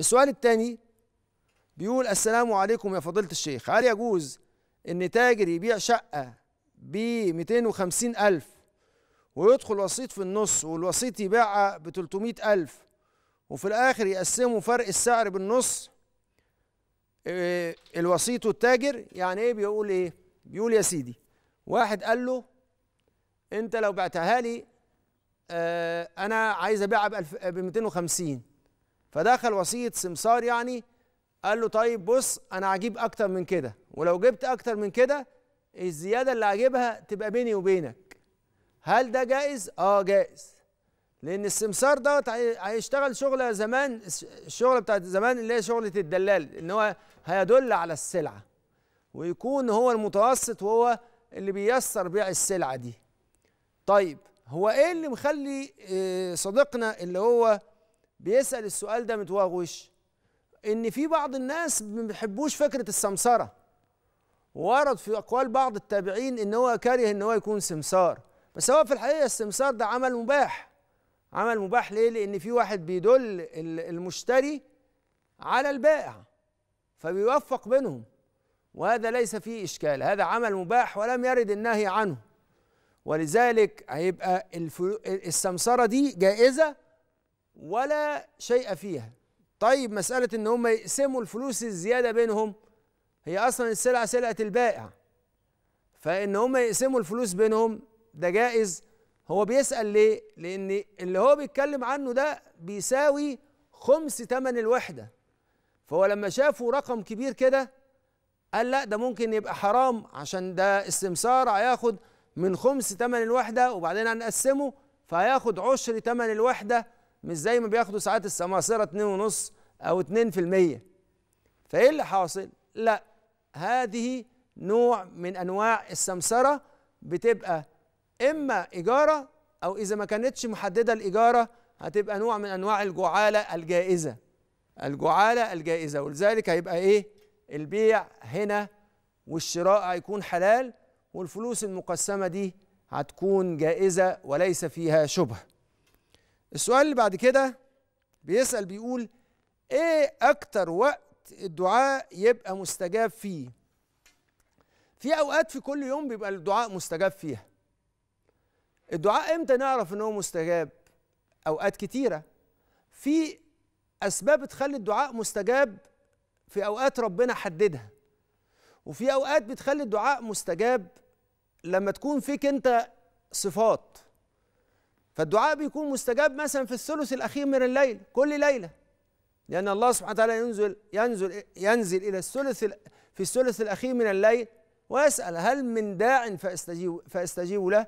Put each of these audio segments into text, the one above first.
السؤال الثاني بيقول السلام عليكم يا فضيلة الشيخ هل يجوز إن تاجر يبيع شقة ب 250 ألف ويدخل وسيط في النص والوسيط يبيعها ب 300 ألف وفي الآخر يقسموا فرق السعر بالنص آه، الوسيط والتاجر يعني إيه بيقول إيه؟ بيقول يا سيدي واحد قال له أنت لو بعتها لي آه، أنا عايز أبيعها ب 250 آه، فدخل وسيط سمسار يعني قال له طيب بص انا هجيب اكتر من كده ولو جبت اكتر من كده الزياده اللي هجيبها تبقى بيني وبينك هل ده جائز اه جائز لان السمسار دوت هيشتغل شغله زمان الشغله بتاعت زمان اللي هي شغله الدلال ان هو هيدل على السلعه ويكون هو المتوسط وهو اللي بييسر بيع السلعه دي طيب هو ايه اللي مخلي آه، صديقنا اللي هو بيسال السؤال ده متوغوش ان في بعض الناس ما بيحبوش فكره السمسره ورد في اقوال بعض التابعين ان هو كاره ان هو يكون سمسار بس هو في الحقيقه السمسار ده عمل مباح عمل مباح ليه لان في واحد بيدل المشتري على البائع فبيوفق بينهم وهذا ليس فيه اشكال هذا عمل مباح ولم يرد النهي عنه ولذلك هيبقى السمسره دي جائزه ولا شيء فيها طيب مسألة إن هم يقسموا الفلوس الزيادة بينهم هي أصلا السلعة سلعة البائع فإن هم يقسموا الفلوس بينهم ده جائز هو بيسأل ليه؟ لأن اللي هو بيتكلم عنه ده بيساوي خمس تمن الوحدة فهو لما شافوا رقم كبير كده قال لا ده ممكن يبقى حرام عشان ده السمسار هياخد من خمس تمن الوحدة وبعدين هنقسمه فهياخد عشر تمن الوحدة مش زي ما بياخدوا ساعات السماسرة 2.5 أو 2% فإيه اللي حاصل؟ لا هذه نوع من أنواع السمسرة بتبقى إما إيجارة أو إذا ما كانتش محددة الإيجارة هتبقى نوع من أنواع الجعالة الجائزة الجعالة الجائزة ولذلك هيبقى إيه؟ البيع هنا والشراء هيكون حلال والفلوس المقسمة دي هتكون جائزة وليس فيها شبهه السؤال اللي بعد كده بيسأل بيقول ايه اكتر وقت الدعاء يبقى مستجاب فيه في اوقات في كل يوم بيبقى الدعاء مستجاب فيها الدعاء امتى نعرف ان هو مستجاب اوقات كتيره في اسباب تخلي الدعاء مستجاب في اوقات ربنا حددها وفي اوقات بتخلي الدعاء مستجاب لما تكون فيك انت صفات فالدعاء بيكون مستجاب مثلا في الثلث الاخير من الليل كل ليله لان الله سبحانه وتعالى ينزل ينزل ينزل الى الثلث في الثلث الاخير من الليل ويسال هل من داع فاستجيب فاستجيب له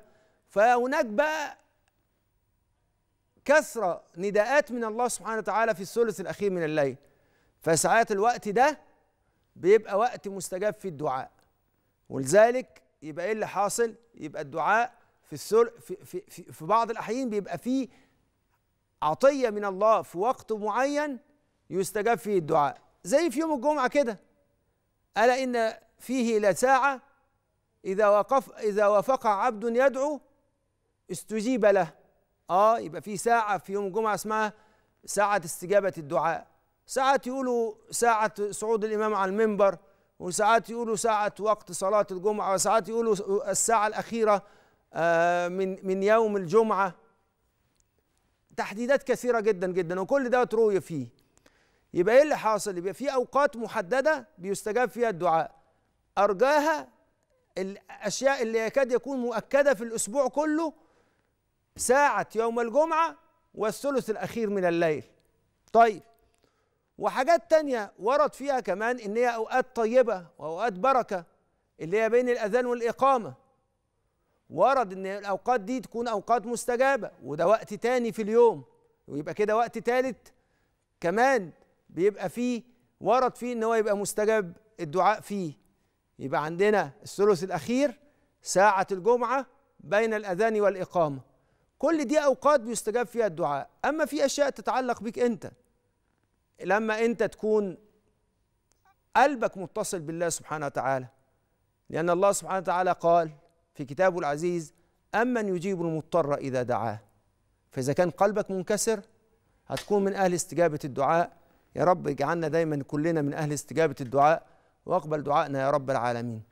فهناك بقى كثره نداءات من الله سبحانه وتعالى في الثلث الاخير من الليل فساعات الوقت ده بيبقى وقت مستجاب في الدعاء ولذلك يبقى ايه اللي حاصل يبقى الدعاء في السل في, في, في, في بعض الأحيان بيبقى فيه عطية من الله في وقت معين يستجاب فيه الدعاء زي في يوم الجمعة كده ألا إن فيه لساعة إذا وقف إذا وافق عبد يدعو استجيب له اه يبقى في ساعة في يوم الجمعة اسمها ساعة استجابة الدعاء ساعات يقولوا ساعة صعود الإمام على المنبر وساعات يقولوا ساعة وقت صلاة الجمعة وساعات يقولوا الساعة الأخيرة آه، من من يوم الجمعه تحديدات كثيره جدا جدا وكل ده روي فيه يبقى ايه اللي حاصل يبقى في اوقات محدده بيستجاب فيها الدعاء ارجاها الاشياء اللي يكاد يكون مؤكده في الاسبوع كله ساعه يوم الجمعه والثلث الاخير من الليل طيب وحاجات تانية ورد فيها كمان ان هي اوقات طيبه واوقات بركه اللي هي بين الاذان والاقامه ورد ان الاوقات دي تكون اوقات مستجابه وده وقت تاني في اليوم ويبقى كده وقت تالت كمان بيبقى فيه ورد فيه ان هو يبقى مستجاب الدعاء فيه يبقى عندنا الثلث الاخير ساعه الجمعه بين الاذان والاقامه كل دي اوقات بيستجاب فيها الدعاء اما في اشياء تتعلق بك انت لما انت تكون قلبك متصل بالله سبحانه وتعالى لان الله سبحانه وتعالى قال في كتابه العزيز أمن يجيب المضطر إذا دعاه فإذا كان قلبك منكسر هتكون من أهل استجابة الدعاء يا رب اجعلنا دايما كلنا من أهل استجابة الدعاء واقبل دعائنا يا رب العالمين